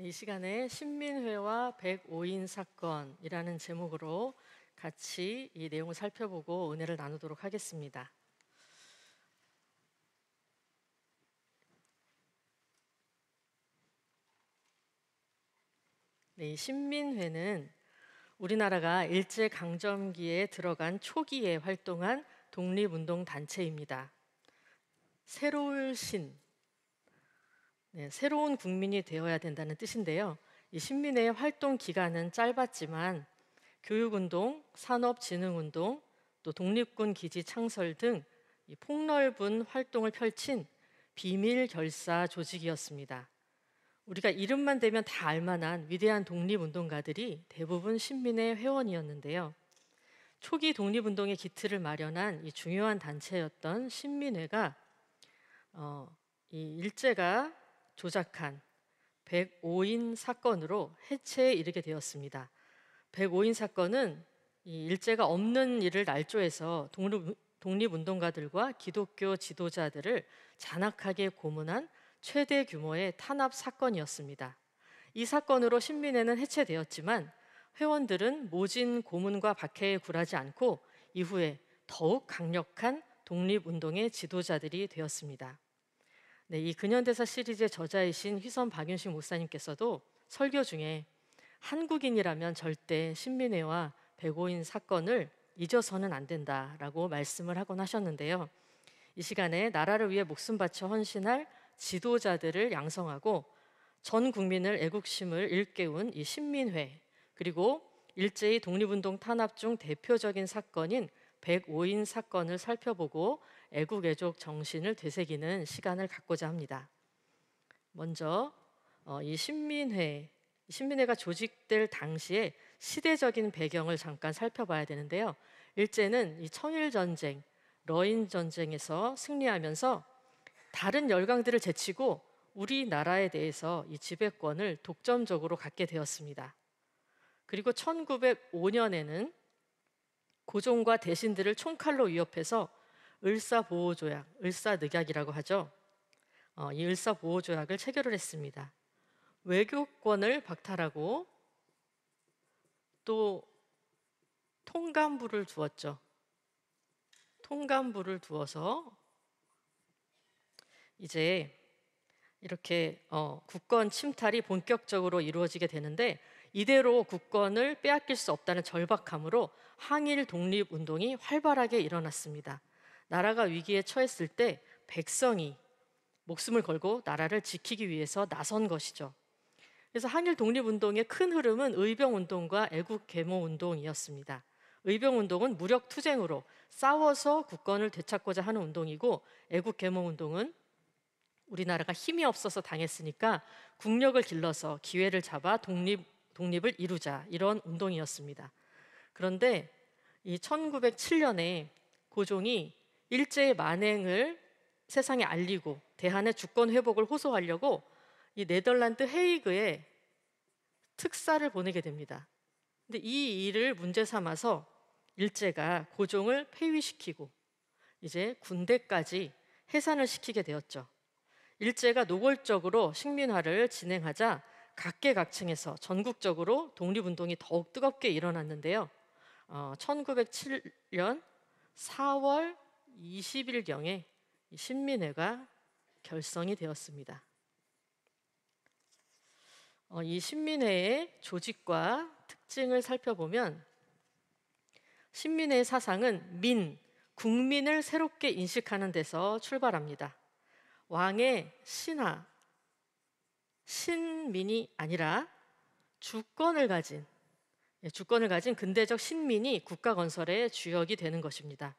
이 시간에 신민회와 105인 사건이라는 제목으로 같이 이 내용을 살펴보고 은혜를 나누도록 하겠습니다. 네, 신민회는 우리나라가 일제 강점기에 들어간 초기에 활동한 독립운동 단체입니다. 새로울 신 네, 새로운 국민이 되어야 된다는 뜻인데요. 이 신민의 활동 기간은 짧았지만 교육운동, 산업진흥운동, 또 독립군 기지 창설 등 폭넓은 활동을 펼친 비밀 결사 조직이었습니다. 우리가 이름만 되면 다 알만한 위대한 독립운동가들이 대부분 신민의 회원이었는데요. 초기 독립운동의 기틀을 마련한 이 중요한 단체였던 신민회가 어, 이 일제가 조작한 105인 사건으로 해체에 이르게 되었습니다. 105인 사건은 일제가 없는 일을 날조해서 독립, 운동가들과 기독교 지도자들을 잔악하게 고문한 최대 규모의 탄압 사건이었습니다. 이 사건으로 신민회는 해체되었지만 회원들은 모진 고문과 박해에 굴하지 않고 이후에 더욱 강력한 독립운동의 지도자들이 되었습니다. 네, 이 근현대사 시리즈의 저자이신 휘선 박윤식 목사님께서도 설교 중에 한국인이라면 절대 신민회와 배고인 사건을 잊어서는 안 된다라고 말씀을 하곤 하셨는데요. 이 시간에 나라를 위해 목숨 바쳐 헌신할 지도자들을 양성하고 전 국민을 애국심을 일깨운 이 신민회 그리고 일제히 독립운동 탄압 중 대표적인 사건인 105인 사건을 살펴보고 애국애족 정신을 되새기는 시간을 갖고자 합니다. 먼저 어, 이 신민회, 신민회가 조직될 당시에 시대적인 배경을 잠깐 살펴봐야 되는데요. 일제는 이 청일 전쟁, 러인 전쟁에서 승리하면서 다른 열강들을 제치고 우리나라에 대해서 이 지배권을 독점적으로 갖게 되었습니다. 그리고 1905년에는 고종과 대신들을 총칼로 위협해서 을사보호조약, 을사늑약이라고 하죠. 어, 이 을사보호조약을 체결을 했습니다. 외교권을 박탈하고 또 통감부를 두었죠. 통감부를 두어서 이제 이렇게 어, 국권 침탈이 본격적으로 이루어지게 되는데 이대로 국권을 빼앗길 수 없다는 절박함으로 항일 독립 운동이 활발하게 일어났습니다. 나라가 위기에 처했을 때 백성이 목숨을 걸고 나라를 지키기 위해서 나선 것이죠. 그래서 한일 독립운동의 큰 흐름은 의병운동과 애국계몽운동이었습니다. 의병운동은 무력투쟁으로 싸워서 국권을 되찾고자 하는 운동이고 애국계몽운동은 우리나라가 힘이 없어서 당했으니까 국력을 길러서 기회를 잡아 독립, 독립을 이루자 이런 운동이었습니다. 그런데 이 1907년에 고종이 일제의 만행을 세상에 알리고 대한의 주권 회복을 호소하려고 이 네덜란드 헤이그에 특사를 보내게 됩니다. 근데 이 일을 문제 삼아서 일제가 고종을 폐위시키고 이제 군대까지 해산을 시키게 되었죠. 일제가 노골적으로 식민화를 진행하자 각계각층에서 전국적으로 독립운동이 더욱 뜨겁게 일어났는데요. 어, 1907년 4월 20일경에 신민회가 결성이 되었습니다. 어, 이 신민회의 조직과 특징을 살펴보면 신민회의 사상은 민, 국민을 새롭게 인식하는 데서 출발합니다. 왕의 신하, 신민이 아니라 주권을 가진 예, 주권을 가진 근대적 신민이 국가 건설의 주역이 되는 것입니다.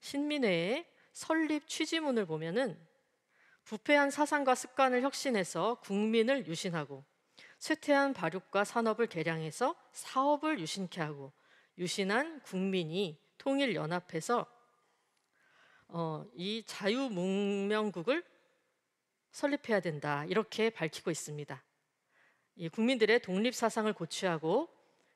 신민회의 설립 취지문을 보면은 부패한 사상과 습관을 혁신해서 국민을 유신하고 쇠퇴한 발육과 산업을 개량해서 사업을 유신케 하고 유신한 국민이 통일연합해서 어, 이 자유문명국을 설립해야 된다 이렇게 밝히고 있습니다. 이 국민들의 독립 사상을 고취하고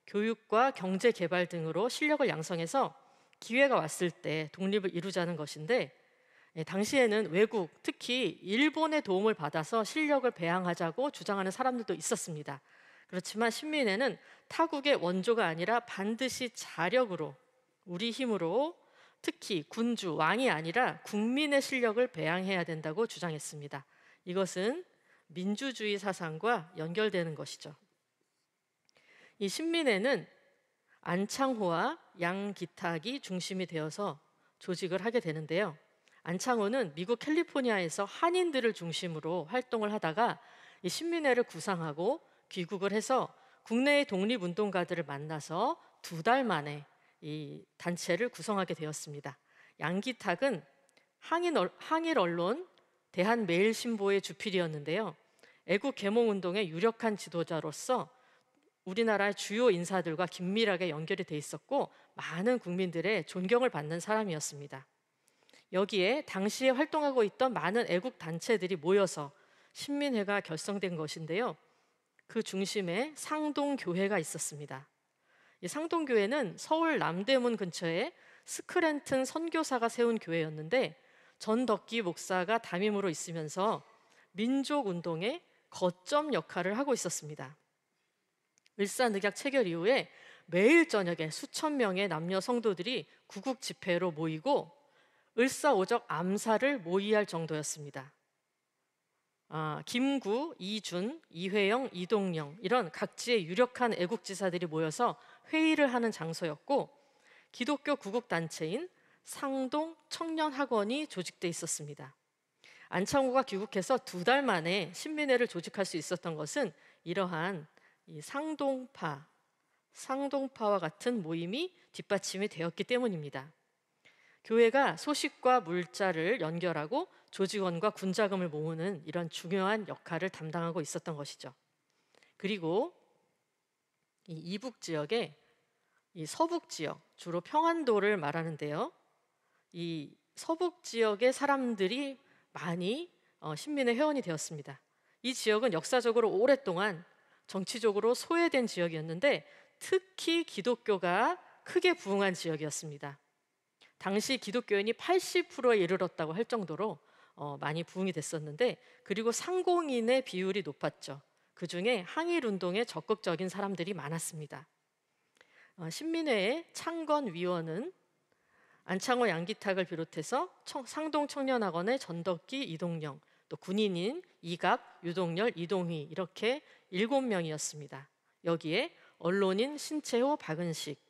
교육과 경제 개발 등으로 실력을 양성해서 기회가 왔을 때 독립을 이루자는 것인데 예, 당시에는 외국, 특히 일본의 도움을 받아서 실력을 배양하자고 주장하는 사람들도 있었습니다. 그렇지만 신민회는 타국의 원조가 아니라 반드시 자력으로 우리 힘으로 특히 군주, 왕이 아니라 국민의 실력을 배양해야 된다고 주장했습니다. 이것은 민주주의 사상과 연결되는 것이죠. 이 신민회는 안창호와 양기탁이 중심이 되어서 조직을 하게 되는데요. 안창호는 미국 캘리포니아에서 한인들을 중심으로 활동을 하다가 이 신민회를 구상하고 귀국을 해서 국내의 독립운동가들을 만나서 두 달 만에 이 단체를 구성하게 되었습니다. 양기탁은 항일, 항일 언론 대한매일신보의 주필이었는데요. 애국 계몽운동의 유력한 지도자로서 우리나라의 주요 인사들과 긴밀하게 연결이 돼 있었고 많은 국민들의 존경을 받는 사람이었습니다. 여기에 당시에 활동하고 있던 많은 애국 단체들이 모여서 신민회가 결성된 것인데요. 그 중심에 상동교회가 있었습니다. 이 상동교회는 서울 남대문 근처에 스크랜튼 선교사가 세운 교회였는데 전덕기 목사가 담임으로 있으면서 민족 운동의 거점 역할을 하고 있었습니다. 을사늑약 체결 이후에 매일 저녁에 수천 명의 남녀 성도들이 구국 집회로 모이고 을사오적 암살을 모의할 정도였습니다. 아, 김구, 이준, 이회영, 이동영 이런 각지의 유력한 애국지사들이 모여서 회의를 하는 장소였고 기독교 구국 단체인 상동 청년학원이 조직돼 있었습니다. 안창호가 귀국해서 두 달 만에 신민회를 조직할 수 있었던 것은 이러한 이 상동파, 상동파와 같은 모임이 뒷받침이 되었기 때문입니다. 교회가 소식과 물자를 연결하고 조직원과 군자금을 모으는 이런 중요한 역할을 담당하고 있었던 것이죠. 그리고 이 이북 지역에 이 서북 지역, 주로 평안도를 말하는데요. 이 서북 지역의 사람들이 많이 어, 신민의 회원이 되었습니다. 이 지역은 역사적으로 오랫동안 정치적으로 소외된 지역이었는데 특히 기독교가 크게 부흥한 지역이었습니다. 당시 기독교인이 80%에 이르렀다고 할 정도로 어, 많이 부흥이 됐었는데 그리고 상공인의 비율이 높았죠. 그 중에 항일 운동에 적극적인 사람들이 많았습니다. 어, 신민회의 창건위원은 안창호 양기탁을 비롯해서 청, 상동 청년학원의 전덕기 이동영 또 군인인 이갑 유동열 이동희 이렇게 7명이었습니다. 여기에 언론인 신채호 박은식,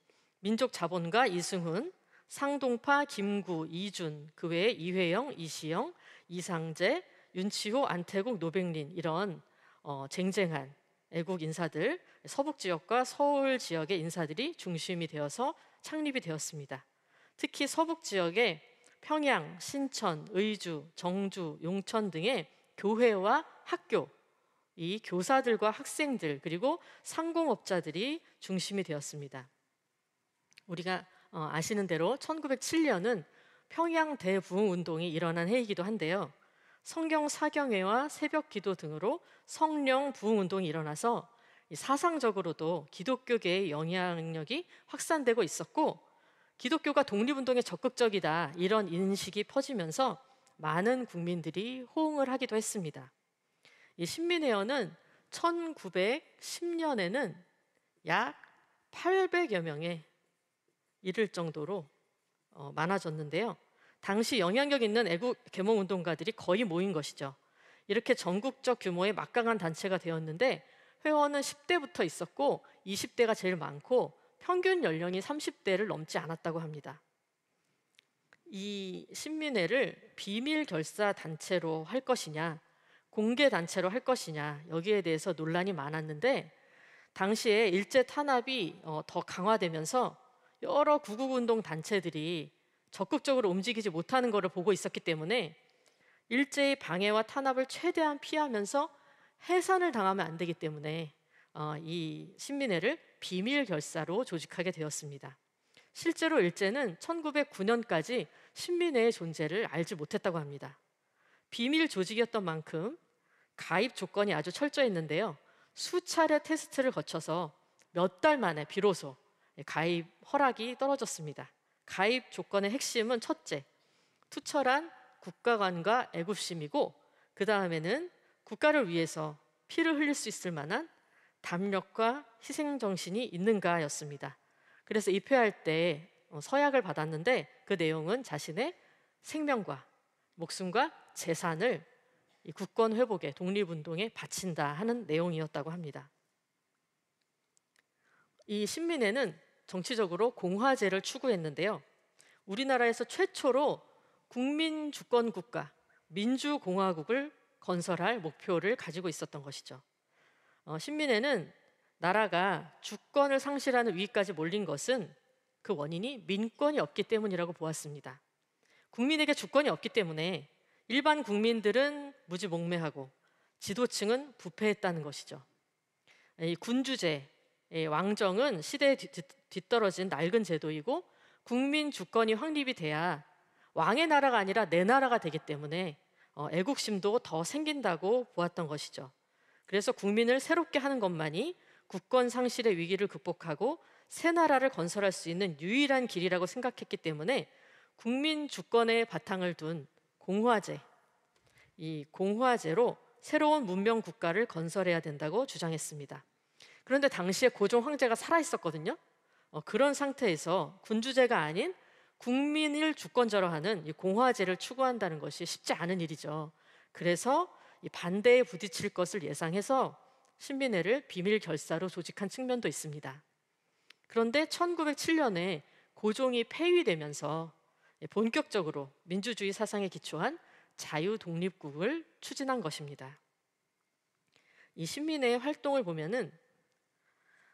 민족자본가 이승훈, 상동파 김구, 이준, 그 외에 이회영, 이시영, 이상재, 윤치호, 안태국, 노백린 이런 어, 쟁쟁한 애국 인사들, 서북 지역과 서울 지역의 인사들이 중심이 되어서 창립이 되었습니다. 특히 서북 지역에 평양, 신천, 의주, 정주, 용천 등의 교회와 학교, 이 교사들과 학생들 그리고 상공업자들이 중심이 되었습니다. 우리가 어, 아시는 대로 1907년은 평양 대부흥 운동이 일어난 해이기도 한데요. 성경 사경회와 새벽 기도 등으로 성령 부흥 운동이 일어나서 사상적으로도 기독교계의 영향력이 확산되고 있었고 기독교가 독립운동에 적극적이다 이런 인식이 퍼지면서 많은 국민들이 호응을 하기도 했습니다. 이 신민회원은 1910년에는 약 800여 명에 이를 정도로 어, 많아졌는데요. 당시 영향력 있는 애국 계몽 운동가들이 거의 모인 것이죠. 이렇게 전국적 규모의 막강한 단체가 되었는데 회원은 10대부터 있었고 20대가 제일 많고 평균 연령이 30대를 넘지 않았다고 합니다. 이 신민회를 비밀 결사 단체로 할 것이냐 공개 단체로 할 것이냐 여기에 대해서 논란이 많았는데 당시에 일제 탄압이 어, 더 강화되면서 여러 구국 운동 단체들이 적극적으로 움직이지 못하는 것을 보고 있었기 때문에 일제의 방해와 탄압을 최대한 피하면서 해산을 당하면 안 되기 때문에 어, 이 신민회를 비밀 결사로 조직하게 되었습니다. 실제로 일제는 1909년까지 신민회의 존재를 알지 못했다고 합니다. 비밀 조직이었던 만큼 가입 조건이 아주 철저했는데요. 수차례 테스트를 거쳐서 몇 달 만에 비로소 가입 허락이 떨어졌습니다. 가입 조건의 핵심은 첫째, 투철한 국가관과 애국심이고 그 다음에는 국가를 위해서 피를 흘릴 수 있을 만한 담력과 희생 정신이 있는가였습니다. 그래서 입회할 때 어, 서약을 받았는데 그 내용은 자신의 생명과 목숨과 재산을 이 국권 회복에 독립운동에 바친다 하는 내용이었다고 합니다. 이 신민회는 정치적으로 공화제를 추구했는데요. 우리나라에서 최초로 국민 주권 국가 민주공화국을 건설할 목표를 가지고 있었던 것이죠. 어, 신민회는 나라가 주권을 상실하는 위기까지 몰린 것은 그 원인이 민권이 없기 때문이라고 보았습니다. 국민에게 주권이 없기 때문에 일반 국민들은 무지몽매하고 지도층은 부패했다는 것이죠. 이 군주제, 왕정은 시대에 뒤떨어진 낡은 제도이고 국민 주권이 확립이 돼야 왕의 나라가 아니라 내 나라가 되기 때문에 어, 애국심도 더 생긴다고 보았던 것이죠. 그래서 국민을 새롭게 하는 것만이 국권 상실의 위기를 극복하고 새 나라를 건설할 수 있는 유일한 길이라고 생각했기 때문에 국민 주권의 바탕을 둔 공화제, 이 공화제로 새로운 문명 국가를 건설해야 된다고 주장했습니다. 그런데 당시에 고종 황제가 살아 있었거든요. 어, 그런 상태에서 군주제가 아닌 국민을 주권자로 하는 이 공화제를 추구한다는 것이 쉽지 않은 일이죠. 그래서 이 반대에 부딪힐 것을 예상해서 신민회를 비밀 결사로 조직한 측면도 있습니다. 그런데 1907년에 고종이 폐위되면서 예, 본격적으로 민주주의 사상에 기초한 자유 독립국을 추진한 것입니다. 이 신민회의 활동을 보면은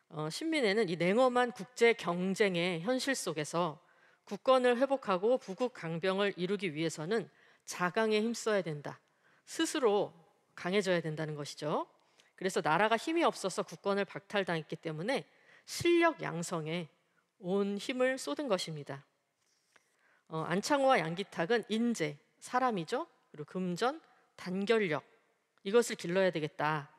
어, 신민회는 이 냉엄한 국제 경쟁의 현실 속에서 국권을 회복하고 부국 강병을 이루기 위해서는 자강에 힘써야 된다. 스스로 강해져야 된다는 것이죠. 그래서 나라가 힘이 없어서 국권을 박탈당했기 때문에 실력 양성에 온 힘을 쏟은 것입니다. 어, 안창호와 양기탁은 인재, 사람이죠. 그리고 금전, 단결력 이것을 길러야 되겠다.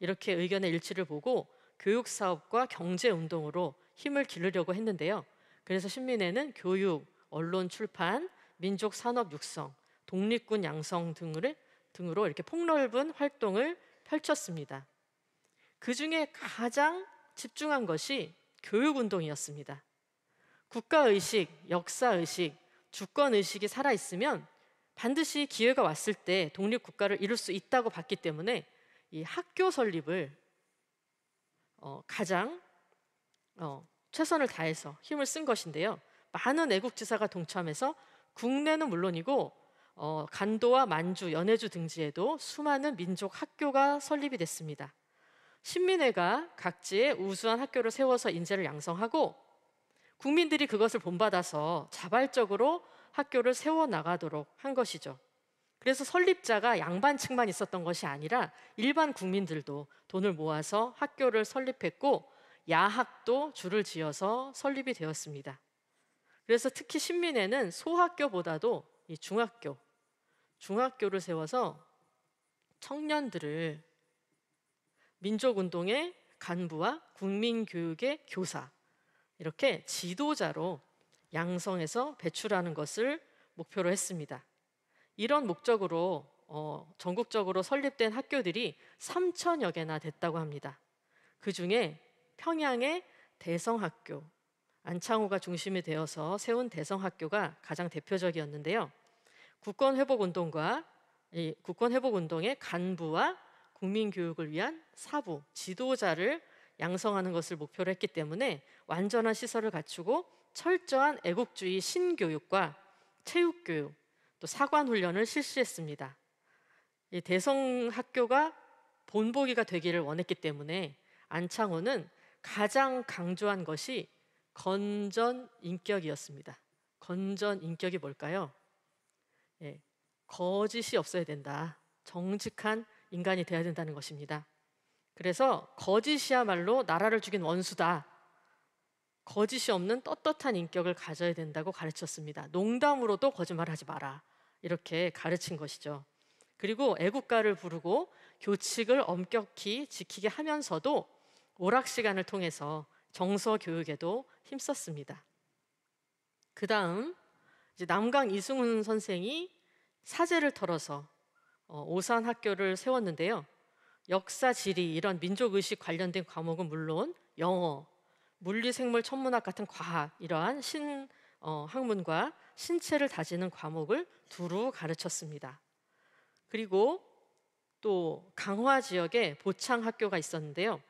이렇게 의견의 일치를 보고 교육 사업과 경제 운동으로 힘을 기르려고 했는데요. 그래서 신민회는 교육, 언론 출판, 민족 산업 육성, 독립군 양성 등을 등으로 이렇게 폭넓은 활동을 펼쳤습니다. 그 중에 가장 집중한 것이 교육 운동이었습니다. 국가 의식, 역사 의식, 주권 의식이 살아 있으면 반드시 기회가 왔을 때 독립 국가를 이룰 수 있다고 봤기 때문에 이 학교 설립을 어, 가장 어, 최선을 다해서 힘을 쓴 것인데요. 많은 애국지사가 동참해서 국내는 물론이고 어, 간도와 만주, 연해주 등지에도 수많은 민족 학교가 설립이 됐습니다. 신민회가 각지에 우수한 학교를 세워서 인재를 양성하고 국민들이 그것을 본받아서 자발적으로 학교를 세워나가도록 한 것이죠. 그래서 설립자가 양반층만 있었던 것이 아니라 일반 국민들도 돈을 모아서 학교를 설립했고 야학도 줄을 지어서 설립이 되었습니다. 그래서 특히 신민회는 소학교보다도 이 중학교, 중학교를 세워서 청년들을 민족운동의 간부와 국민교육의 교사, 이렇게 지도자로 양성해서 배출하는 것을 목표로 했습니다. 이런 목적으로 어, 전국적으로 설립된 학교들이 3천여 개나 됐다고 합니다. 그 중에 평양의 대성학교, 안창호가 중심이 되어서 세운 대성학교가 가장 대표적이었는데요. 국권회복운동과 국권회복운동의 간부와 국민교육을 위한 사부, 지도자를 양성하는 것을 목표로 했기 때문에 완전한 시설을 갖추고 철저한 애국주의 신교육과 체육교육 또 사관훈련을 실시했습니다. 이 대성학교가 본보기가 되기를 원했기 때문에 안창호는 가장 강조한 것이 건전 인격이었습니다. 건전 인격이 뭘까요? 예, 거짓이 없어야 된다. 정직한 인간이 되어야 된다는 것입니다. 그래서 거짓이야말로 나라를 죽인 원수다. 거짓이 없는 떳떳한 인격을 가져야 된다고 가르쳤습니다. 농담으로도 거짓말하지 마라. 이렇게 가르친 것이죠. 그리고 애국가를 부르고 교칙을 엄격히 지키게 하면서도 오락 시간을 통해서 정서 교육에도 힘썼습니다. 그 다음 남강 이승훈 선생이 사제를 털어서 어, 오산 학교를 세웠는데요. 역사 지리 이런 민족 의식 관련된 과목은 물론 영어, 물리 생물 천문학 같은 과학 이러한 신 어, 학문과 신체를 다지는 과목을 두루 가르쳤습니다. 그리고 또 강화 지역에 보창 학교가 있었는데요.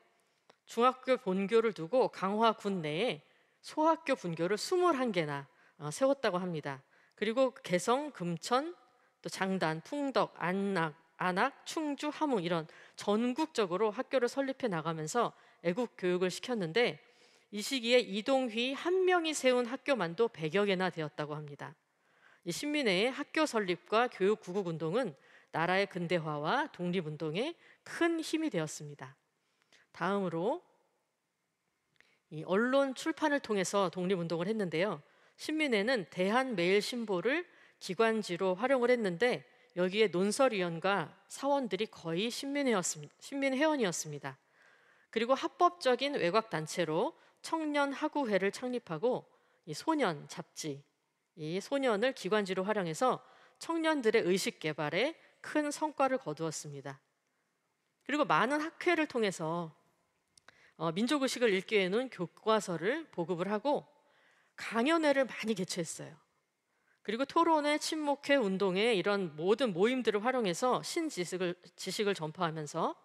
중학교 본교를 두고 강화 군 내에 소학교 분교를 21개나 어, 세웠다고 합니다. 그리고 개성, 금천, 또 장단, 풍덕, 안락, 안악, 충주, 함흥 이런 전국적으로 학교를 설립해 나가면서 애국 교육을 시켰는데 이 시기에 이동휘 한 명이 세운 학교만도 100여 개나 되었다고 합니다. 이 신민회의 학교 설립과 교육 구국 운동은 나라의 근대화와 독립 운동에 큰 힘이 되었습니다. 다음으로 이 언론 출판을 통해서 독립 운동을 했는데요. 신민회는 대한매일신보를 기관지로 활용을 했는데 여기에 논설위원과 사원들이 거의 신민회원이었습니다. 그리고 합법적인 외곽 단체로 청년 학우회를 창립하고 이 소년 잡지 이 소년을 기관지로 활용해서 청년들의 의식 개발에 큰 성과를 거두었습니다. 그리고 많은 학회를 통해서 어, 민족 의식을 읽게 해놓은 교과서를 보급을 하고 강연회를 많이 개최했어요. 그리고 토론회, 친목회, 운동회 이런 모든 모임들을 활용해서 신지식을 지식을 전파하면서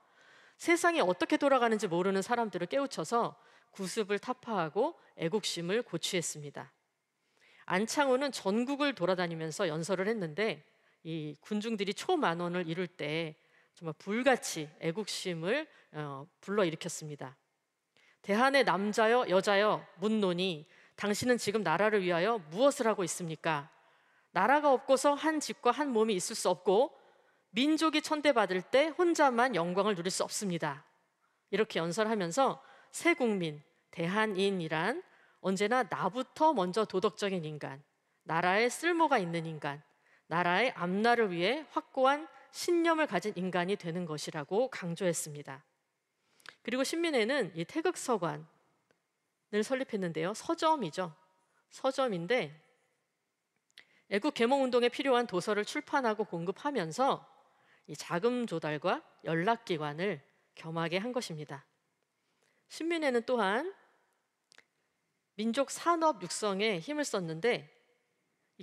세상이 어떻게 돌아가는지 모르는 사람들을 깨우쳐서 구습을 타파하고 애국심을 고취했습니다. 안창호는 전국을 돌아다니면서 연설을 했는데 이 군중들이 초만원을 이룰 때 정말 불같이 애국심을 어, 불러일으켰습니다. 대한의 남자여 여자여 문노니 당신은 지금 나라를 위하여 무엇을 하고 있습니까? 나라가 없고서 한 집과 한 몸이 있을 수 없고 민족이 천대받을 때 혼자만 영광을 누릴 수 없습니다. 이렇게 연설하면서 새 국민, 대한인이란 언제나 나부터 먼저 도덕적인 인간, 나라에 쓸모가 있는 인간, 나라의 앞날을 위해 확고한 신념을 가진 인간이 되는 것이라고 강조했습니다. 그리고 신민회는 이 태극서관을 설립했는데요. 서점이죠. 서점인데 애국 계몽 운동에 필요한 도서를 출판하고 공급하면서 이 자금 조달과 연락 기관을 겸하게 한 것입니다. 신민회는 또한 민족 산업 육성에 힘을 썼는데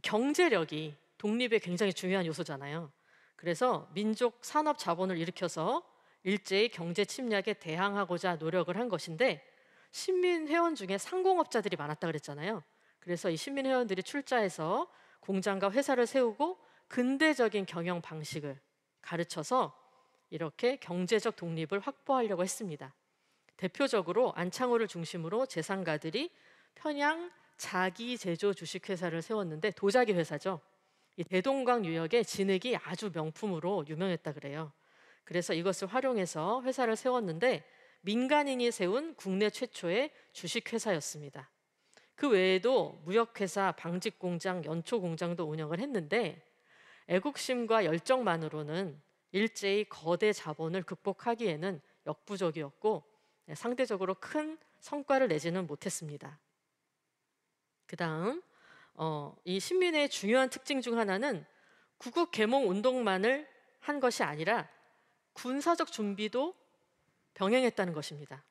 경제력이 독립에 굉장히 중요한 요소잖아요. 그래서 민족 산업 자본을 일으켜서 일제의 경제 침략에 대항하고자 노력을 한 것인데 신민 회원 중에 상공업자들이 많았다 그랬잖아요. 그래서 이 신민 회원들이 출자해서 공장과 회사를 세우고 근대적인 경영 방식을 가르쳐서 이렇게 경제적 독립을 확보하려고 했습니다. 대표적으로 안창호를 중심으로 재산가들이 편향 자기 제조 주식회사를 세웠는데 도자기 회사죠. 이 대동강 유역의 진흙이 아주 명품으로 유명했다 그래요. 그래서 이것을 활용해서 회사를 세웠는데 민간인이 세운 국내 최초의 주식회사였습니다. 그 외에도 무역회사, 방직공장, 연초공장도 운영을 했는데 애국심과 열정만으로는 일제히 거대 자본을 극복하기에는 역부족이었고 네, 상대적으로 큰 성과를 내지는 못했습니다. 그 다음 어, 이 신민의 중요한 특징 중 하나는 구국 개몽 운동만을 한 것이 아니라 군사적 준비도 병행했다는 것입니다.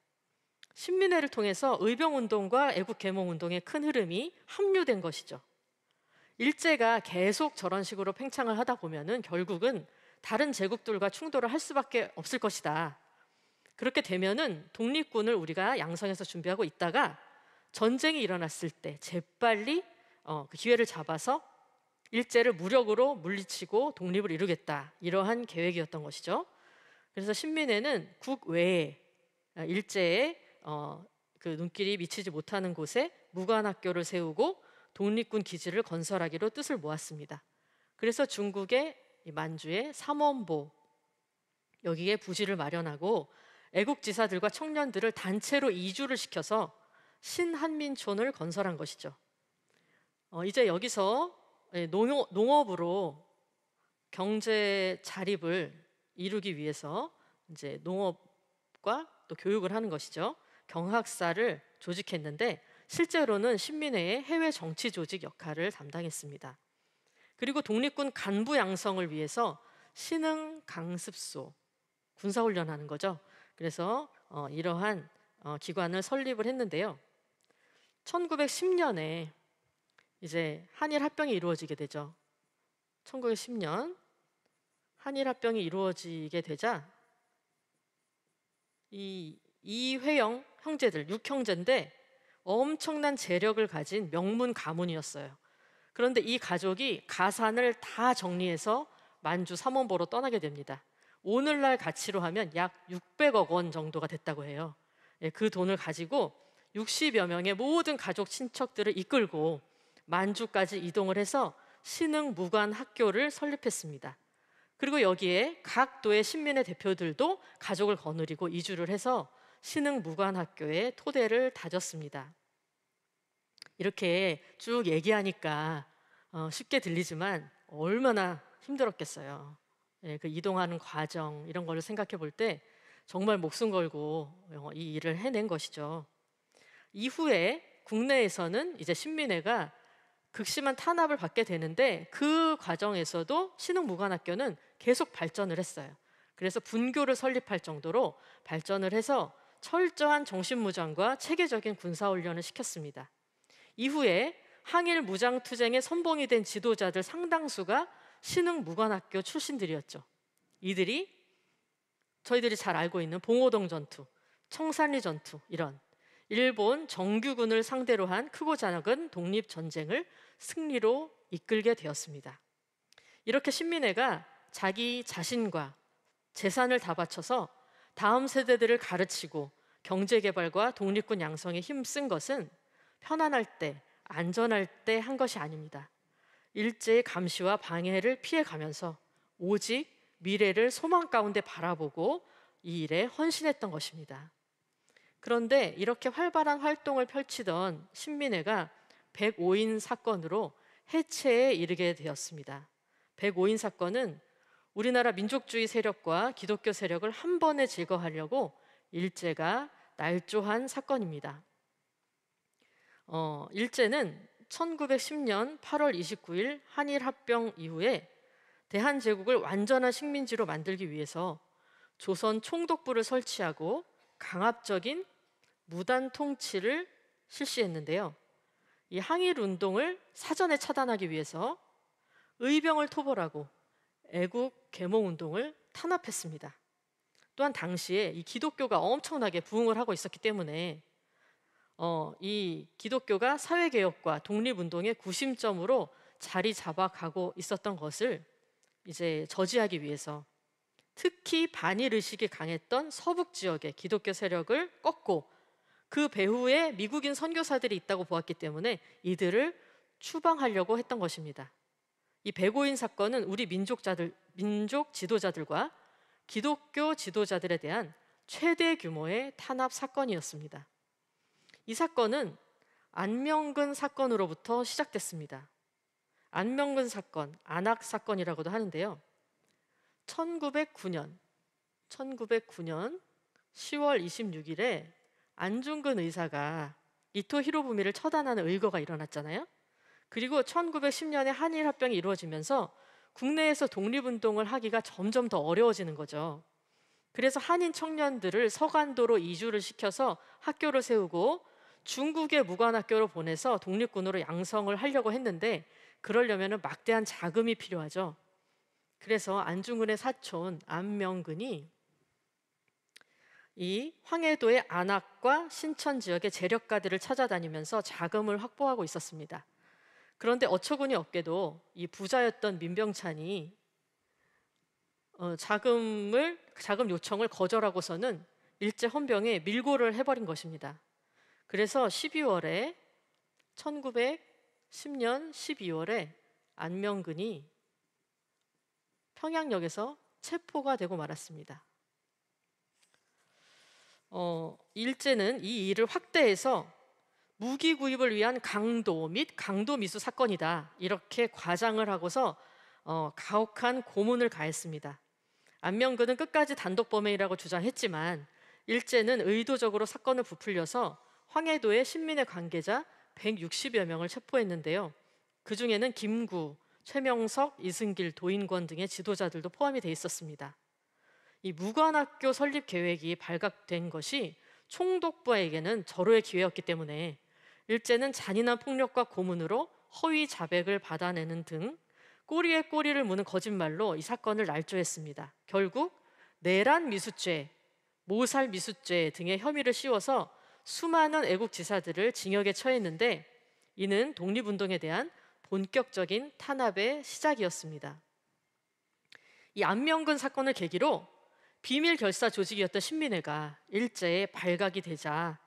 신민회를 통해서 의병운동과 애국계몽운동의 큰 흐름이 합류된 것이죠. 일제가 계속 저런 식으로 팽창을 하다 보면은 결국은 다른 제국들과 충돌을 할 수밖에 없을 것이다. 그렇게 되면은 독립군을 우리가 양성해서 준비하고 있다가 전쟁이 일어났을 때 재빨리 어, 그 기회를 잡아서 일제를 무력으로 물리치고 독립을 이루겠다. 이러한 계획이었던 것이죠. 그래서 신민회는 국외에 아, 일제의 어, 그 눈길이 미치지 못하는 곳에 무관학교를 세우고 독립군 기지를 건설하기로 뜻을 모았습니다. 그래서 중국의 만주의 삼원보 여기에 부지를 마련하고 애국지사들과 청년들을 단체로 이주를 시켜서 신한민촌을 건설한 것이죠. 어, 이제 여기서 예, 농업, 으로 경제 자립을 이루기 위해서 이제 농업과 또 교육을 하는 것이죠. 경학사를 조직했는데 실제로는 신민회의 해외 정치 조직 역할을 담당했습니다. 그리고 독립군 간부 양성을 위해서 신흥 강습소 군사훈련하는 거죠. 그래서 어, 이러한 어, 기관을 설립을 했는데요. 1910년에 이제 한일 합병이 이루어지게 되죠. 1910년 한일 합병이 이루어지게 되자 이 이회영 형제들, 육형제인데 엄청난 재력을 가진 명문 가문이었어요. 그런데 이 가족이 가산을 다 정리해서 만주 삼원보로 떠나게 됩니다. 오늘날 가치로 하면 약 600억 원 정도가 됐다고 해요. 예, 그 돈을 가지고 60여 명의 모든 가족 친척들을 이끌고 만주까지 이동을 해서 신흥 무관 학교를 설립했습니다. 그리고 여기에 각 도의 신민의 대표들도 가족을 거느리고 이주를 해서 신흥 무관학교의 토대를 다졌습니다. 이렇게 쭉 얘기하니까 어, 쉽게 들리지만 얼마나 힘들었겠어요. 예, 그 이동하는 과정 이런 걸 생각해 볼 때 정말 목숨 걸고 어, 이 일을 해낸 것이죠. 이후에 국내에서는 이제 신민회가 극심한 탄압을 받게 되는데 그 과정에서도 신흥무관학교는 계속 발전을 했어요. 그래서 분교를 설립할 정도로 발전을 해서 철저한 정신무장과 체계적인 군사훈련을 시켰습니다. 이후에 항일 무장투쟁의 선봉이 된 지도자들 상당수가 신흥 무관학교 출신들이었죠. 이들이 저희들이 잘 알고 있는 봉오동 전투, 청산리 전투 이런 일본 정규군을 상대로 한 크고 작은 독립 전쟁을 승리로 이끌게 되었습니다. 이렇게 신민회가 자기 자신과 재산을 다 바쳐서 다음 세대들을 가르치고 경제 개발과 독립군 양성에 힘쓴 것은 편안할 때, 안전할 때 한 것이 아닙니다. 일제의 감시와 방해를 피해 가면서 오직 미래를 소망 가운데 바라보고 이 일에 헌신했던 것입니다. 그런데 이렇게 활발한 활동을 펼치던 신민회가 105인 사건으로 해체에 이르게 되었습니다. 105인 사건은 우리나라 민족주의 세력과 기독교 세력을 한 번에 제거하려고 일제가 날조한 사건입니다. 어, 일제는 1910년 8월 29일 한일 합병 이후에 대한제국을 완전한 식민지로 만들기 위해서 조선 총독부를 설치하고 강압적인 무단 통치를 실시했는데요. 이 항일 운동을 사전에 차단하기 위해서 의병을 토벌하고 애국 계몽 운동을 탄압했습니다. 또한 당시에 이 기독교가 엄청나게 부흥을 하고 있었기 때문에 어, 이 기독교가 사회개혁과 독립운동의 구심점으로 자리 잡아가고 있었던 것을 이제 저지하기 위해서 특히 반일 의식이 강했던 서북 지역의 기독교 세력을 꺾고 그 배후에 미국인 선교사들이 있다고 보았기 때문에 이들을 추방하려고 했던 것입니다. 이 배고인 사건은 우리 민족자들, 민족 지도자들과 기독교 지도자들에 대한 최대 규모의 탄압 사건이었습니다. 이 사건은 안명근 사건으로부터 시작됐습니다. 안명근 사건, 안악 사건이라고도 하는데요. 1909년, 1909년 10월 26일에 안중근 의사가 이토 히로부미를 처단하는 의거가 일어났잖아요. 그리고 1910년에 한일 합병이 이루어지면서 국내에서 독립운동을 하기가 점점 더 어려워지는 거죠. 그래서 한인 청년들을 서간도로 이주를 시켜서 학교를 세우고 중국의 무관학교로 보내서 독립군으로 양성을 하려고 했는데 그러려면 막대한 자금이 필요하죠. 그래서 안중근의 사촌 안명근이 이 황해도의 안악과 신천 지역의 재력가들을 찾아다니면서 자금을 확보하고 있었습니다. 그런데 어처구니 없게도 이 부자였던 민병찬이 어, 자금을 자금 요청을 거절하고서는 일제 헌병에 밀고를 해버린 것입니다. 그래서 12월에 1910년 12월에 안명근이 평양역에서 체포가 되고 말았습니다. 어, 일제는 이 일을 확대해서 무기 구입을 위한 강도 및 강도 미수 사건이다. 이렇게 과장을 하고서 어, 가혹한 고문을 가했습니다. 안명근은 끝까지 단독 범행이라고 주장했지만 일제는 의도적으로 사건을 부풀려서 황해도의 신민의 관계자 160여 명을 체포했는데요. 그 중에는 김구, 최명석, 이승길, 도인권 등의 지도자들도 포함이 돼 있었습니다. 이 무관학교 설립 계획이 발각된 것이 총독부에게는 절호의 기회였기 때문에 일제는 잔인한 폭력과 고문으로 허위 자백을 받아내는 등 꼬리에 꼬리를 무는 거짓말로 이 사건을 날조했습니다. 결국 내란 미수죄, 모살 미수죄 등의 혐의를 씌워서 수많은 애국 지사들을 징역에 처했는데 이는 독립운동에 대한 본격적인 탄압의 시작이었습니다. 이 안명근 사건을 계기로 비밀 결사 조직이었던 신민회가 일제에 발각이 되자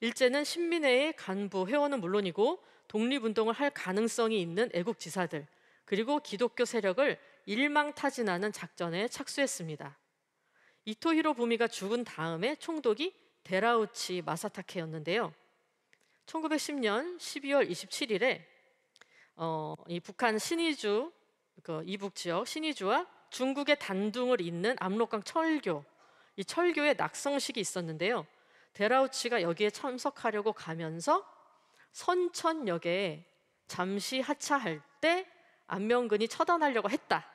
일제는 신민회의 간부 회원은 물론이고 독립운동을 할 가능성이 있는 애국 지사들 그리고 기독교 세력을 일망타진하는 작전에 착수했습니다. 이토히로 부미가 죽은 다음에 총독이 데라우치 마사타케였는데요. 1910년 12월 27일에 어, 이 북한 신의주 그 이북 지역 신의주와 중국의 단둥을 잇는 압록강 철교 이 철교의 낙성식이 있었는데요. 데라우치가 여기에 참석하려고 가면서 선천역에 잠시 하차할 때 안면근이 처단하려고 했다.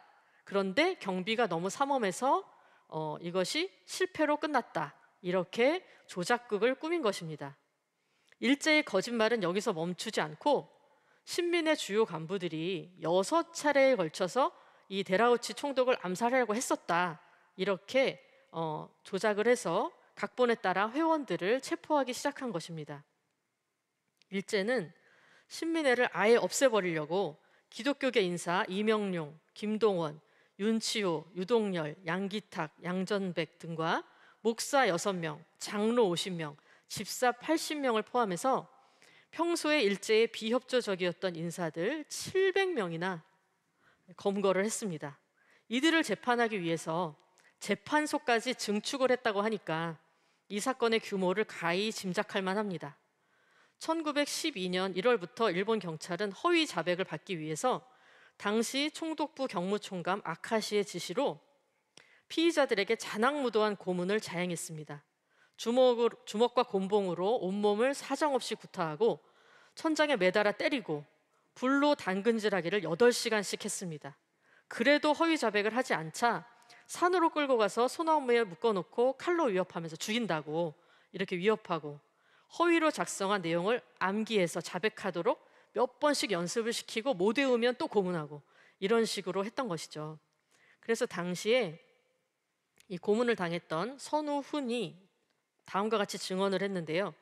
그런데 경비가 너무 삼엄해서 어, 이것이 실패로 끝났다. 이렇게 조작극을 꾸민 것입니다. 일제의 거짓말은 여기서 멈추지 않고 신민의 주요 간부들이 여섯 차례에 걸쳐서 이 데라우치 총독을 암살하려고 했었다. 이렇게 어, 조작을 해서 각본에 따라 회원들을 체포하기 시작한 것입니다. 일제는 신민회를 아예 없애버리려고 기독교계 인사 이명룡, 김동원, 윤치호, 유동열, 양기탁, 양전백 등과 목사 6명, 장로 50명, 집사 80명을 포함해서 평소에 일제에 비협조적이었던 인사들 700명이나 검거를 했습니다. 이들을 재판하기 위해서 재판소까지 증축을 했다고 하니까 이 사건의 규모를 가히 짐작할 만합니다. 1912년 1월부터 일본 경찰은 허위 자백을 받기 위해서 당시 총독부 경무총감 아카시의 지시로 피의자들에게 잔악무도한 고문을 자행했습니다. 주먹을, 주먹과 곤봉으로 온몸을 사정없이 구타하고 천장에 매달아 때리고 불로 당근질하기를 8시간씩 했습니다. 그래도 허위 자백을 하지 않자 산으로 끌고 가서 소나무에 묶어놓고 칼로 위협하면서 죽인다고 이렇게 위협하고 허위로 작성한 내용을 암기해서 자백하도록 몇 번씩 연습을 시키고 못 외우면 또 고문하고 이런 식으로 했던 것이죠. 그래서 당시에 이 고문을 당했던 선우훈이 다음과 같이 증언을 했는데요.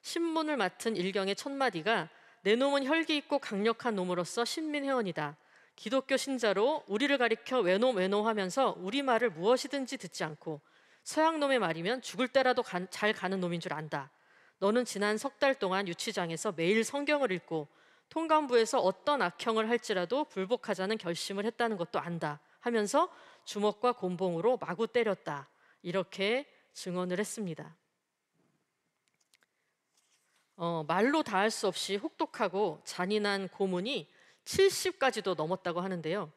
신문을 맡은 일경의 첫 마디가 내 놈은 혈기 있고 강력한 놈으로서 신민회원이다. 기독교 신자로 우리를 가리켜 외놈 외놈 하면서 우리 말을 무엇이든지 듣지 않고 서양 놈의 말이면 죽을 때라도 가, 잘 가는 놈인 줄 안다. 너는 지난 석 달 동안 유치장에서 매일 성경을 읽고 통감부에서 어떤 악형을 할지라도 불복하자는 결심을 했다는 것도 안다 하면서 주먹과 곤봉으로 마구 때렸다. 이렇게 증언을 했습니다. 어, 말로 다할 수 없이 혹독하고 잔인한 고문이 70까지도 넘었다고 하는데요.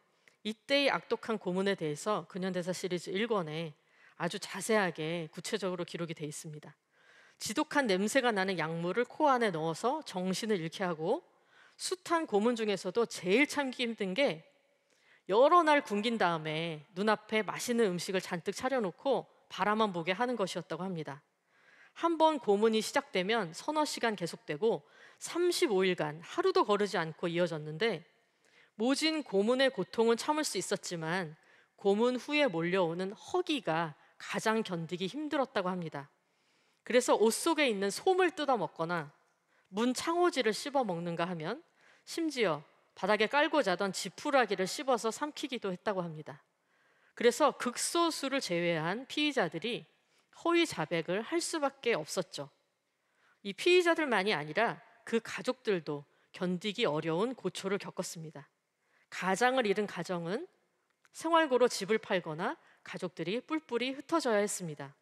이때의 악독한 고문에 대해서 근현대사 시리즈 1권에 아주 자세하게 구체적으로 기록이 되어 있습니다. 지독한 냄새가 나는 약물을 코 안에 넣어서 정신을 잃게 하고 숱한 고문 중에서도 제일 참기 힘든 게 여러 날 굶긴 다음에 눈앞에 맛있는 음식을 잔뜩 차려놓고 바라만 보게 하는 것이었다고 합니다. 한 번 고문이 시작되면 서너 시간 계속되고 35일간 하루도 거르지 않고 이어졌는데 모진 고문의 고통은 참을 수 있었지만 고문 후에 몰려오는 허기가 가장 견디기 힘들었다고 합니다. 그래서 옷 속에 있는 솜을 뜯어 먹거나 문 창호지를 씹어 먹는가 하면 심지어 바닥에 깔고 자던 지푸라기를 씹어서 삼키기도 했다고 합니다. 그래서 극소수를 제외한 피의자들이 허위 자백을 할 수밖에 없었죠. 이 피의자들만이 아니라 그 가족들도 견디기 어려운 고초를 겪었습니다. 가장을 잃은 가정은 생활고로 집을 팔거나 가족들이 뿔뿔이 흩어져야 했습니다.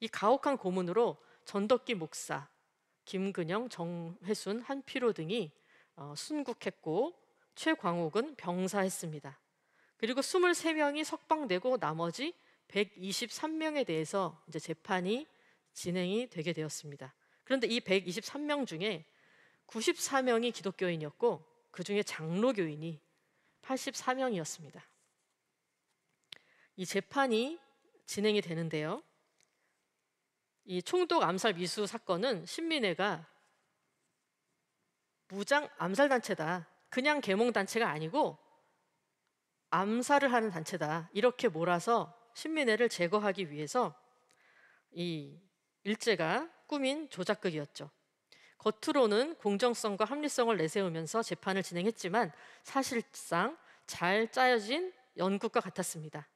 이 가혹한 고문으로 전덕기 목사, 김근영, 정회순, 한피로 등이 어, 순국했고 최광욱은 병사했습니다. 그리고 23명이 석방되고 나머지 123명에 대해서 이제 재판이 진행이 되게 되었습니다. 그런데 이 123명 중에 94명이 기독교인이었고 그 중에 장로교인이 84명이었습니다. 이 재판이 진행이 되는데요. 이 총독 암살 미수 사건은 신민회가 무장 암살 단체다. 그냥 계몽 단체가 아니고 암살을 하는 단체다. 이렇게 몰아서 신민회를 제거하기 위해서 이 일제가 꾸민 조작극이었죠. 겉으로는 공정성과 합리성을 내세우면서 재판을 진행했지만 사실상 잘 짜여진 연극과 같았습니다.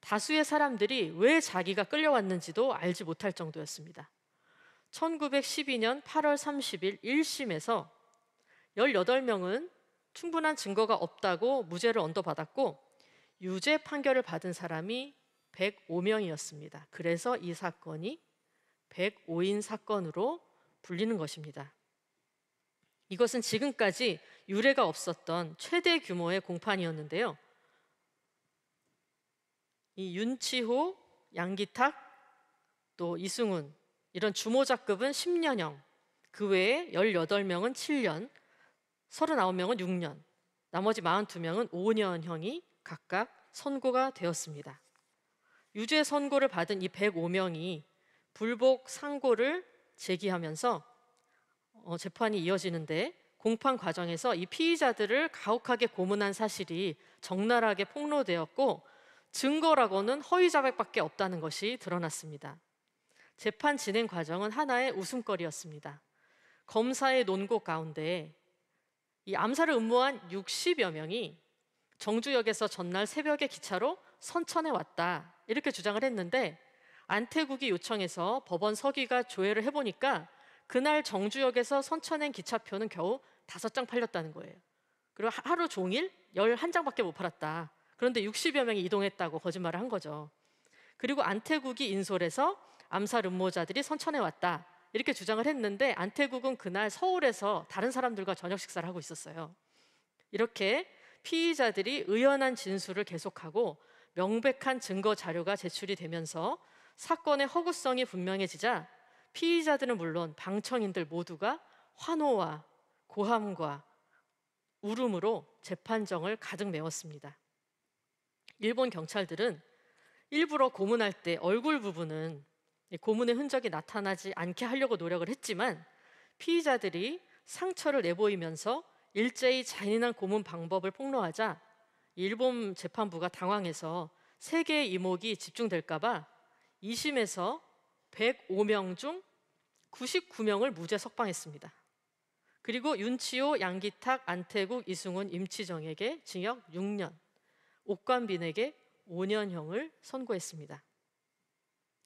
다수의 사람들이 왜 자기가 끌려왔는지도 알지 못할 정도였습니다. 1912년 8월 30일 1심에서 18명은 충분한 증거가 없다고 무죄를 언도받았고 유죄 판결을 받은 사람이 105명이었습니다. 그래서 이 사건이 105인 사건으로 불리는 것입니다. 이것은 지금까지 유례가 없었던 최대 규모의 공판이었는데요. 이 윤치호, 양기탁, 또 이승훈 이런 주모자급은 10년형, 그 외에 18명은 7년, 39명은 6년, 나머지 42명은 5년형이 각각 선고가 되었습니다. 유죄 선고를 받은 이 105명이 불복 상고를 제기하면서 어, 재판이 이어지는데 공판 과정에서 이 피의자들을 가혹하게 고문한 사실이 적나라하게 폭로되었고 증거라고는 허위 자백밖에 없다는 것이 드러났습니다. 재판 진행 과정은 하나의 웃음거리였습니다. 검사의 논곡 가운데 이 암살을 음모한 60여 명이 정주역에서 전날 새벽에 기차로 선천에 왔다 이렇게 주장을 했는데 안태국이 요청해서 법원 서기가 조회를 해보니까 그날 정주역에서 선천행 기차표는 겨우 다섯 장 팔렸다는 거예요. 그리고 하루 종일 열 한 장밖에못 팔았다. 그런데 60여 명이 이동했다고 거짓말을 한 거죠. 그리고 안태국이 인솔해서 암살 음모자들이 선천해 왔다. 이렇게 주장을 했는데 안태국은 그날 서울에서 다른 사람들과 저녁 식사를 하고 있었어요. 이렇게 피의자들이 의연한 진술을 계속하고 명백한 증거 자료가 제출이 되면서 사건의 허구성이 분명해지자 피의자들은 물론 방청인들 모두가 환호와 고함과 울음으로 재판정을 가득 메웠습니다. 일본 경찰들은 일부러 고문할 때 얼굴 부분은 고문의 흔적이 나타나지 않게 하려고 노력을 했지만 피의자들이 상처를 내보이면서 일제히 잔인한 고문 방법을 폭로하자 일본 재판부가 당황해서 세계의 이목이 집중될까봐 2심에서 105명 중 99명을 무죄 석방했습니다. 그리고 윤치호, 양기탁, 안태국, 이승훈, 임치정에게 징역 6년, 옥관빈에게 5년형을 선고했습니다.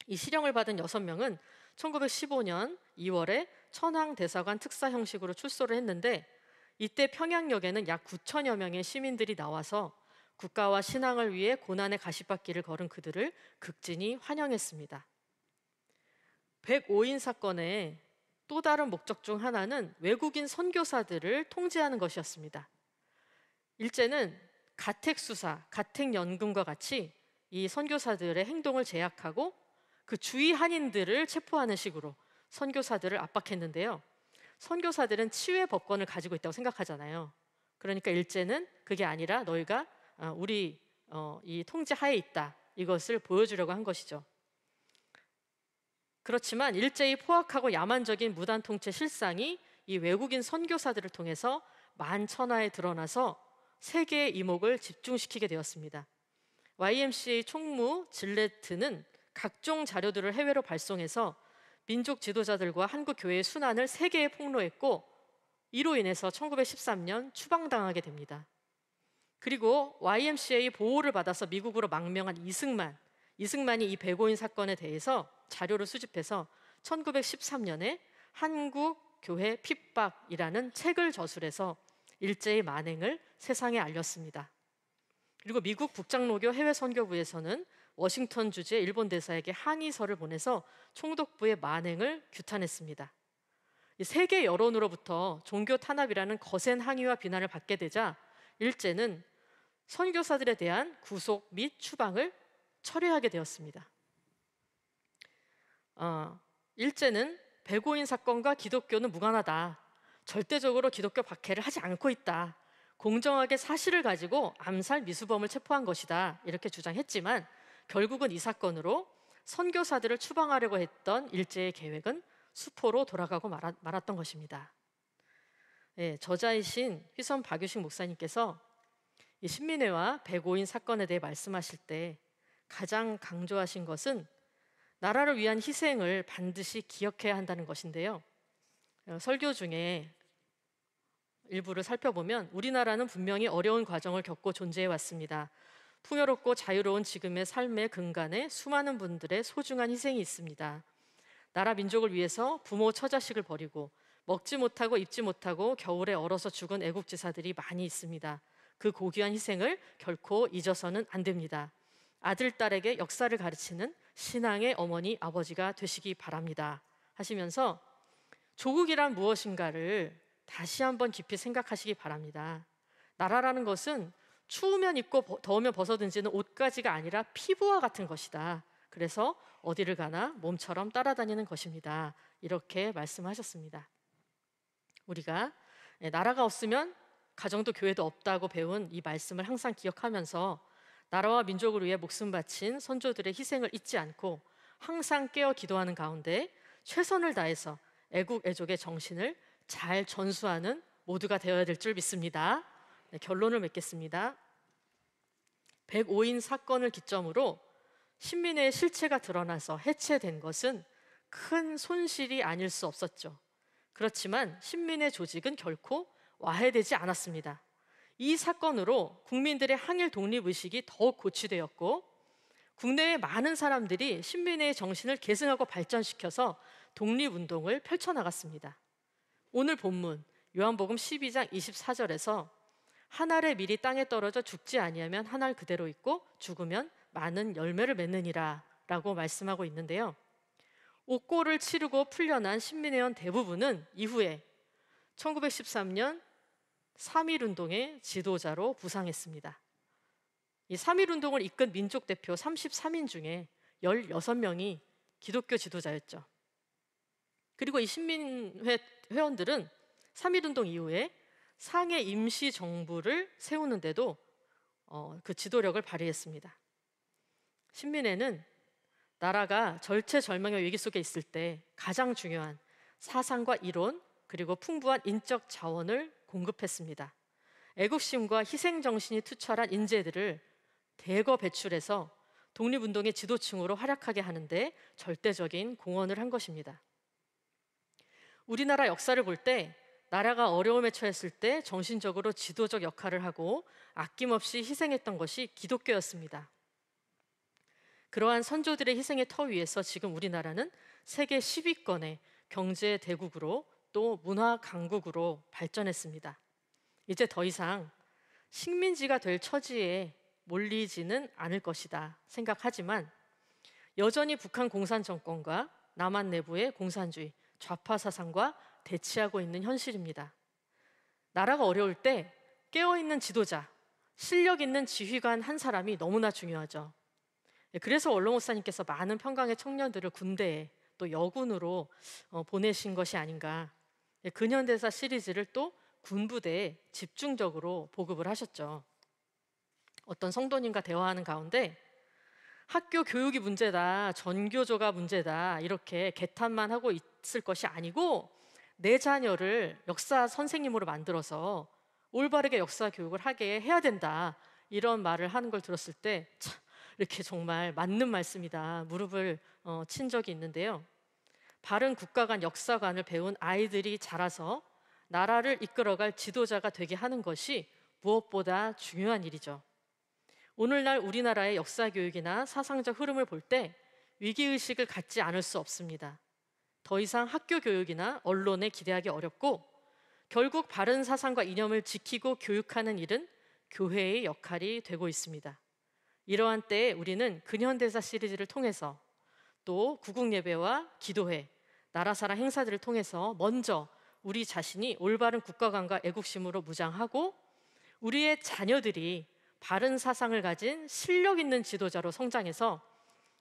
이 실형을 받은 6명은 1915년 2월에 천황대사관 특사 형식으로 출소를 했는데 이때 평양역에는 약 9천여 명의 시민들이 나와서 국가와 신앙을 위해 고난의 가시밭길을 걸은 그들을 극진히 환영했습니다. 105인 사건의 또 다른 목적 중 하나는 외국인 선교사들을 통제하는 것이었습니다. 일제는 가택 수사, 가택 연금과 같이 이 선교사들의 행동을 제약하고 그 주위 한인들을 체포하는 식으로 선교사들을 압박했는데요. 선교사들은 치외 법권을 가지고 있다고 생각하잖아요. 그러니까 일제는 그게 아니라 너희가 아, 우리 어, 이 통제 하에 있다 이것을 보여주려고 한 것이죠. 그렇지만 일제히 포악하고 야만적인 무단 통제 실상이 이 외국인 선교사들을 통해서 만천하에 드러나서 세계의 이목을 집중시키게 되었습니다. YMCA 총무 질레트는 각종 자료들을 해외로 발송해서 민족 지도자들과 한국 교회의 순환을 세계에 폭로했고 이로 인해서 1913년 추방당하게 됩니다. 그리고 YMCA 보호를 받아서 미국으로 망명한 이승만, 이승만이 이 배고인 사건에 대해서 자료를 수집해서 1913년에 한국 교회 핍박이라는 책을 저술해서 일제의 만행을 세상에 알렸습니다. 그리고 미국 북장로교 해외 선교부에서는 워싱턴 주지의 일본 대사에게 항의서를 보내서 총독부의 만행을 규탄했습니다. 세계 여론으로부터 종교 탄압이라는 거센 항의와 비난을 받게 되자 일제는 선교사들에 대한 구속 및 추방을 철회하게 되었습니다. 어, 일제는 배고인 사건과 기독교는 무관하다. 절대적으로 기독교 박해를 하지 않고 있다. 공정하게 사실을 가지고 암살 미수범을 체포한 것이다. 이렇게 주장했지만 결국은 이 사건으로 선교사들을 추방하려고 했던 일제의 계획은 수포로 돌아가고 말았, 던 것입니다. 예, 저자이신 휘선 박유식 목사님께서 이 신민회와 배고인 사건에 대해 말씀하실 때 가장 강조하신 것은 나라를 위한 희생을 반드시 기억해야 한다는 것인데요. 어, 설교 중에 일부를 살펴보면 우리나라는 분명히 어려운 과정을 겪고 존재해 왔습니다. 풍요롭고 자유로운 지금의 삶의 근간에 수많은 분들의 소중한 희생이 있습니다. 나라 민족을 위해서 부모 처자식을 버리고 먹지 못하고 입지 못하고 겨울에 얼어서 죽은 애국지사들이 많이 있습니다. 그 고귀한 희생을 결코 잊어서는 안 됩니다. 아들, 딸에게 역사를 가르치는 신앙의 어머니, 아버지가 되시기 바랍니다. 하시면서 조국이란 무엇인가를 다시 한번 깊이 생각하시기 바랍니다. 나라라는 것은 추우면 입고 더우면 벗어든지는 옷가지가 아니라 피부와 같은 것이다. 그래서 어디를 가나 몸처럼 따라다니는 것입니다. 이렇게 말씀하셨습니다. 우리가 예, 나라가 없으면 가정도 교회도 없다고 배운 이 말씀을 항상 기억하면서 나라와 민족을 위해 목숨 바친 선조들의 희생을 잊지 않고 항상 깨어 기도하는 가운데 최선을 다해서 애국 애족의 정신을 잘 전수하는 모두가 되어야 될 줄 믿습니다. 네, 결론을 맺겠습니다. 105인 사건을 기점으로 신민의 실체가 드러나서 해체된 것은 큰 손실이 아닐 수 없었죠. 그렇지만 신민의 조직은 결코 와해 되지 않았습니다. 이 사건으로 국민들의 항일 독립의식이 더욱 고취되었고 국내의 많은 사람들이 신민의 정신을 계승하고 발전시켜서 독립운동을 펼쳐나갔습니다. 오늘 본문 요한복음 12장 24절에서 한 알에 미리 땅에 떨어져 죽지 아니하면 한 알 그대로 있고 죽으면 많은 열매를 맺느니라 라고 말씀하고 있는데요. 옥고를 치르고 풀려난 신민회원 대부분은 이후에 1913년 3.1운동의 지도자로 부상했습니다. 이 3.1운동을 이끈 민족 대표 33인 중에 16명이 기독교 지도자였죠. 그리고 이 신민회 회원들은 3.1운동 이후에 상해 임시정부를 세우는데도 어, 그 지도력을 발휘했습니다. 신민회는 나라가 절체절명의 위기 속에 있을 때 가장 중요한 사상과 이론 그리고 풍부한 인적 자원을 공급했습니다. 애국심과 희생정신이 투철한 인재들을 대거 배출해서 독립운동의 지도층으로 활약하게 하는데 절대적인 공헌을 한 것입니다. 우리나라 역사를 볼 때 나라가 어려움에 처했을 때 정신적으로 지도적 역할을 하고 아낌없이 희생했던 것이 기독교였습니다. 그러한 선조들의 희생의 터 위에서 지금 우리나라는 세계 10위권의 경제 대국으로 또 문화 강국으로 발전했습니다. 이제 더 이상 식민지가 될 처지에 몰리지는 않을 것이다 생각하지만 여전히 북한 공산 정권과 남한 내부의 공산주의 좌파 사상과 대치하고 있는 현실입니다. 나라가 어려울 때 깨어있는 지도자, 실력 있는 지휘관 한 사람이 너무나 중요하죠. 예, 그래서 원로목사님께서 많은 평강의 청년들을 군대에 또 여군으로 어, 보내신 것이 아닌가 예, 근현대사 시리즈를 또 군부대에 집중적으로 보급을 하셨죠. 어떤 성도님과 대화하는 가운데 학교 교육이 문제다, 전교조가 문제다, 이렇게 개탄만 하고 있을 것이 아니고 내 자녀를 역사 선생님으로 만들어서 올바르게 역사 교육을 하게 해야 된다. 이런 말을 하는 걸 들었을 때 참, 이렇게 정말 맞는 말씀이다. 무릎을 어, 친 적이 있는데요. 바른 국가 간 역사관을 배운 아이들이 자라서 나라를 이끌어갈 지도자가 되게 하는 것이 무엇보다 중요한 일이죠. 오늘날 우리나라의 역사 교육이나 사상적 흐름을 볼 때 위기의식을 갖지 않을 수 없습니다. 더 이상 학교 교육이나 언론에 기대하기 어렵고 결국 바른 사상과 이념을 지키고 교육하는 일은 교회의 역할이 되고 있습니다. 이러한 때에 우리는 근현대사 시리즈를 통해서 또 구국예배와 기도회, 나라사랑 행사들을 통해서 먼저 우리 자신이 올바른 국가관과 애국심으로 무장하고 우리의 자녀들이 바른 사상을 가진 실력 있는 지도자로 성장해서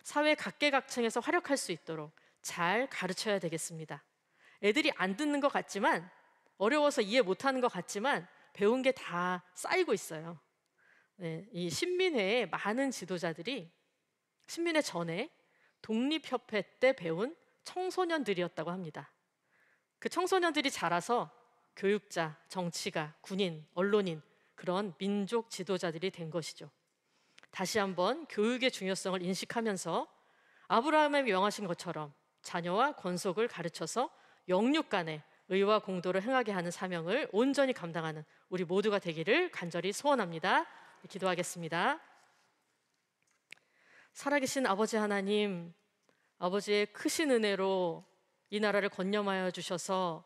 사회 각계각층에서 활약할 수 있도록 잘 가르쳐야 되겠습니다. 애들이 안 듣는 것 같지만 어려워서 이해 못하는 것 같지만 배운 게 다 쌓이고 있어요. 네, 이 신민회의 많은 지도자들이 신민회 전에 독립협회 때 배운 청소년들이었다고 합니다. 그 청소년들이 자라서 교육자, 정치가, 군인, 언론인 그런 민족 지도자들이 된 것이죠. 다시 한번 교육의 중요성을 인식하면서 아브라함에 명하신 것처럼 자녀와 권속을 가르쳐서 영육 간에 의와 공도를 행하게 하는 사명을 온전히 감당하는 우리 모두가 되기를 간절히 소원합니다. 기도하겠습니다. 살아계신 아버지 하나님, 아버지의 크신 은혜로 이 나라를 건념하여 주셔서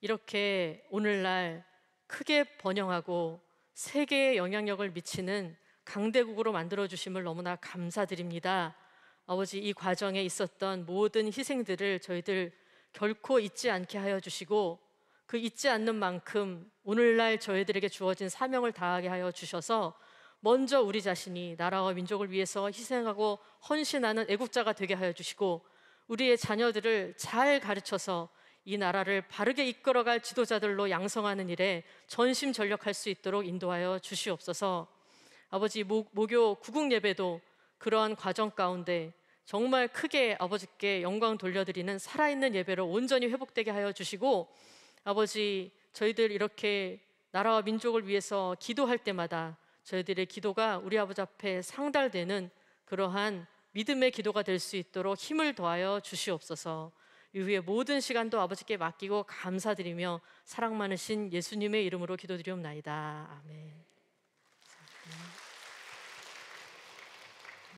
이렇게 오늘날 크게 번영하고 세계에 영향력을 미치는 강대국으로 만들어 주심을 너무나 감사드립니다. 아버지 이 과정에 있었던 모든 희생들을 저희들 결코 잊지 않게 하여 주시고 그 잊지 않는 만큼 오늘날 저희들에게 주어진 사명을 다하게 하여 주셔서 먼저 우리 자신이 나라와 민족을 위해서 희생하고 헌신하는 애국자가 되게 하여 주시고 우리의 자녀들을 잘 가르쳐서 이 나라를 바르게 이끌어갈 지도자들로 양성하는 일에 전심 전력할 수 있도록 인도하여 주시옵소서. 아버지 목, 모교 구국 예배도 그러한 과정 가운데 정말 크게 아버지께 영광 돌려드리는 살아있는 예배로 온전히 회복되게 하여 주시고 아버지 저희들 이렇게 나라와 민족을 위해서 기도할 때마다 저희들의 기도가 우리 아버지 앞에 상달되는 그러한 믿음의 기도가 될 수 있도록 힘을 더하여 주시옵소서. 이후의 모든 시간도 아버지께 맡기고 감사드리며 사랑 많으신 예수님의 이름으로 기도드리옵나이다. 아멘.